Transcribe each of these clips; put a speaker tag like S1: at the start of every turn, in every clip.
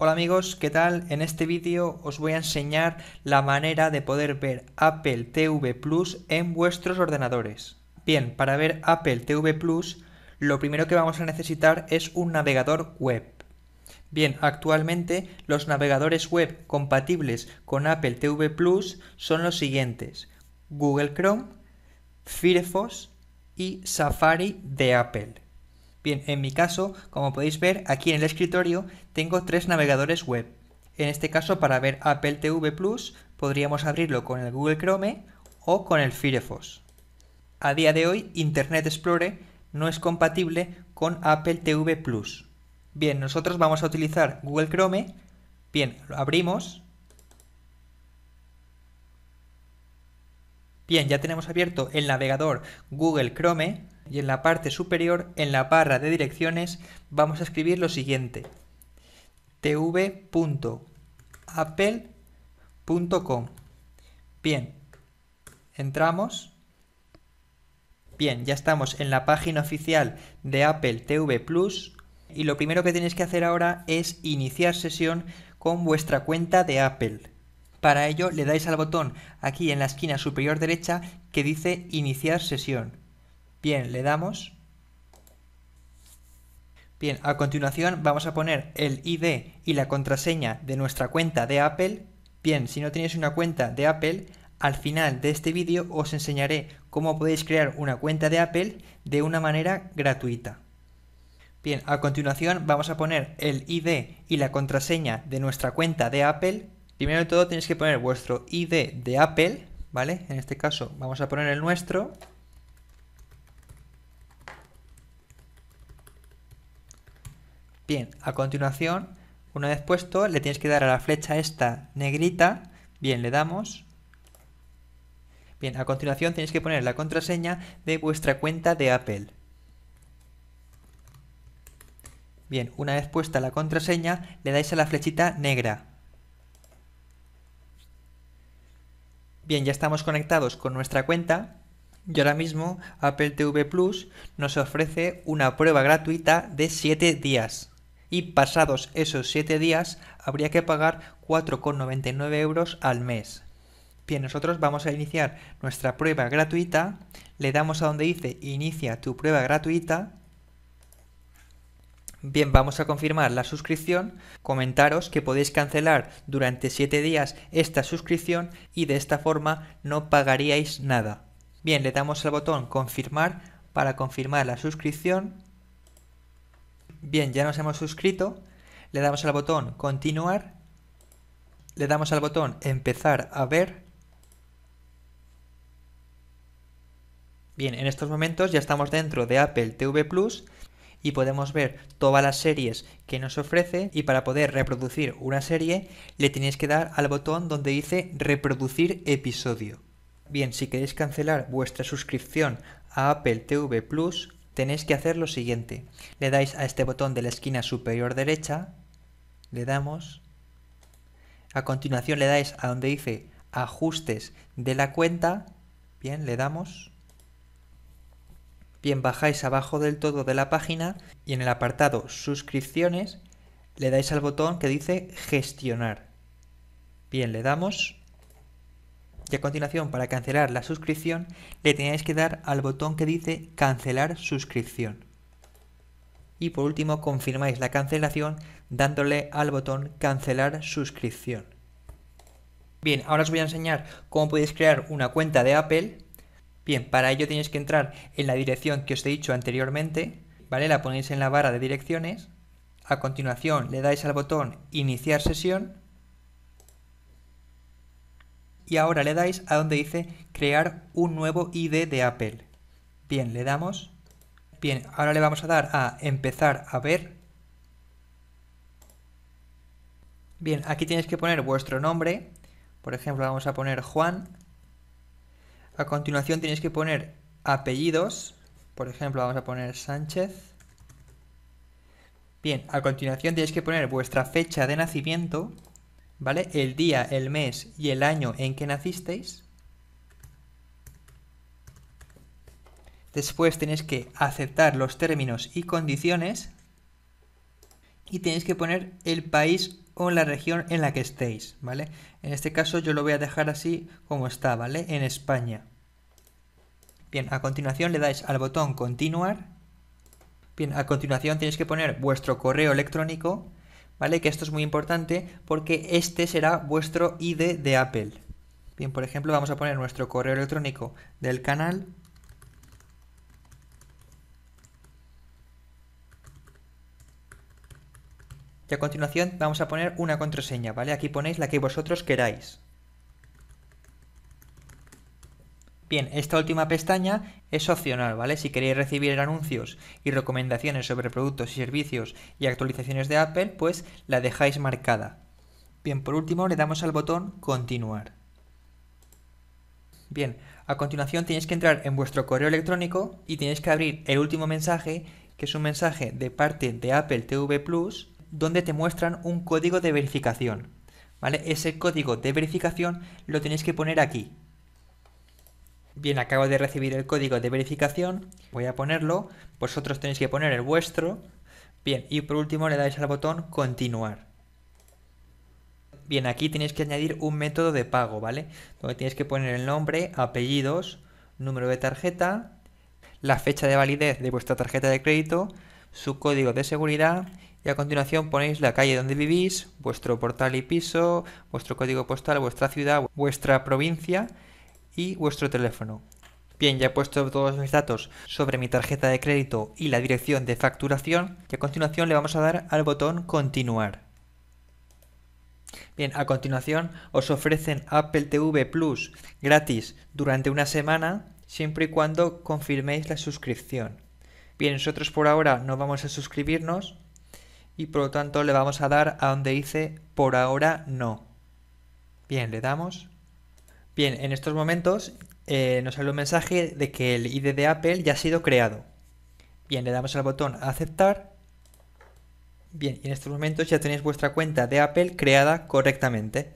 S1: Hola amigos, ¿qué tal? En este vídeo os voy a enseñar la manera de poder ver Apple TV Plus en vuestros ordenadores. Bien, para ver Apple TV Plus, lo primero que vamos a necesitar es un navegador web. Bien, actualmente los navegadores web compatibles con Apple TV Plus son los siguientes. Google Chrome, Firefox y Safari de Apple. Bien, en mi caso, como podéis ver, aquí en el escritorio tengo tres navegadores web. En este caso, para ver Apple TV Plus, podríamos abrirlo con el Google Chrome o con el Firefox. A día de hoy, Internet Explorer no es compatible con Apple TV Plus. Bien, nosotros vamos a utilizar Google Chrome. Bien, lo abrimos. Bien, ya tenemos abierto el navegador Google Chrome y en la parte superior, en la barra de direcciones, vamos a escribir lo siguiente. tv.apple.com Bien, entramos. Bien, ya estamos en la página oficial de Apple TV Plus y lo primero que tenéis que hacer ahora es iniciar sesión con vuestra cuenta de Apple. Para ello le dais al botón aquí en la esquina superior derecha que dice iniciar sesión. Bien, le damos. Bien, a continuación vamos a poner el ID y la contraseña de nuestra cuenta de Apple. Bien, si no tenéis una cuenta de Apple, al final de este vídeo os enseñaré cómo podéis crear una cuenta de Apple de una manera gratuita. Bien, a continuación vamos a poner el ID y la contraseña de nuestra cuenta de Apple. Primero de todo tenéis que poner vuestro ID de Apple, ¿vale? En este caso vamos a poner el nuestro. Bien, a continuación, una vez puesto, le tienes que dar a la flecha esta negrita. Bien, le damos. Bien, a continuación tenéis que poner la contraseña de vuestra cuenta de Apple. Bien, una vez puesta la contraseña, le dais a la flechita negra. Bien, ya estamos conectados con nuestra cuenta y ahora mismo Apple TV Plus nos ofrece una prueba gratuita de 7 días y pasados esos 7 días habría que pagar 4,99 euros al mes. Bien, nosotros vamos a iniciar nuestra prueba gratuita, le damos a donde dice inicia tu prueba gratuita, Bien, vamos a confirmar la suscripción. Comentaros que podéis cancelar durante 7 días esta suscripción y de esta forma no pagaríais nada. Bien, le damos al botón confirmar para confirmar la suscripción. Bien, ya nos hemos suscrito. Le damos al botón continuar. Le damos al botón empezar a ver. Bien, en estos momentos ya estamos dentro de Apple TV Plus y podemos ver todas las series que nos ofrece y para poder reproducir una serie le tenéis que dar al botón donde dice reproducir episodio. Bien, si queréis cancelar vuestra suscripción a Apple TV Plus, tenéis que hacer lo siguiente. Le dais a este botón de la esquina superior derecha, le damos, a continuación le dais a donde dice ajustes de la cuenta, bien, le damos, bien, bajáis abajo del todo de la página y en el apartado suscripciones le dais al botón que dice gestionar. Bien, le damos y a continuación para cancelar la suscripción le tenéis que dar al botón que dice cancelar suscripción. Y por último confirmáis la cancelación dándole al botón cancelar suscripción. Bien, ahora os voy a enseñar cómo podéis crear una cuenta de Apple. Bien, para ello tenéis que entrar en la dirección que os he dicho anteriormente, ¿vale? La ponéis en la barra de direcciones. A continuación le dais al botón iniciar sesión y ahora le dais a donde dice crear un nuevo ID de Apple. Bien, le damos. Bien, ahora le vamos a dar a empezar a ver. Bien, aquí tienes que poner vuestro nombre. Por ejemplo, vamos a poner Juan. A continuación tienes que poner apellidos. Por ejemplo, vamos a poner Sánchez. Bien, a continuación tienes que poner vuestra fecha de nacimiento, ¿vale? El día, el mes y el año en que nacisteis. Después tenéis que aceptar los términos y condiciones y tenéis que poner el país o la región en la que estéis, ¿vale? En este caso yo lo voy a dejar así como está, ¿vale? En España. Bien, a continuación le dais al botón continuar. Bien, a continuación tenéis que poner vuestro correo electrónico ¿vale? Que esto es muy importante porque este será vuestro ID de Apple. Bien, por ejemplo, vamos a poner nuestro correo electrónico del canal. Y a continuación vamos a poner una contraseña, ¿vale? Aquí ponéis la que vosotros queráis. Bien, esta última pestaña es opcional, ¿vale? Si queréis recibir anuncios y recomendaciones sobre productos y servicios y actualizaciones de Apple, pues la dejáis marcada. Bien, por último le damos al botón continuar. Bien, a continuación tenéis que entrar en vuestro correo electrónico y tenéis que abrir el último mensaje, que es un mensaje de parte de Apple TV Plus, donde te muestran un código de verificación. ¿Vale? Ese código de verificación lo tenéis que poner aquí, Bien, acabo de recibir el código de verificación, voy a ponerlo, vosotros tenéis que poner el vuestro. Bien, y por último le dais al botón continuar. Bien, aquí tenéis que añadir un método de pago, ¿vale? Donde tenéis que poner el nombre, apellidos, número de tarjeta, la fecha de validez de vuestra tarjeta de crédito, su código de seguridad y a continuación ponéis la calle donde vivís, vuestro portal y piso, vuestro código postal, vuestra ciudad, vuestra provincia y vuestro teléfono. Bien, ya he puesto todos mis datos sobre mi tarjeta de crédito y la dirección de facturación y a continuación le vamos a dar al botón continuar. Bien, a continuación os ofrecen Apple TV Plus gratis durante una semana siempre y cuando confirméis la suscripción. Bien, nosotros por ahora no vamos a suscribirnos y por lo tanto le vamos a dar a donde dice por ahora no. Bien, le damos Bien, en estos momentos eh, nos sale un mensaje de que el ID de Apple ya ha sido creado. Bien, le damos al botón aceptar. Bien, y en estos momentos ya tenéis vuestra cuenta de Apple creada correctamente.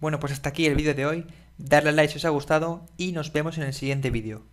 S1: Bueno, pues hasta aquí el vídeo de hoy. Darle a like si os ha gustado y nos vemos en el siguiente vídeo.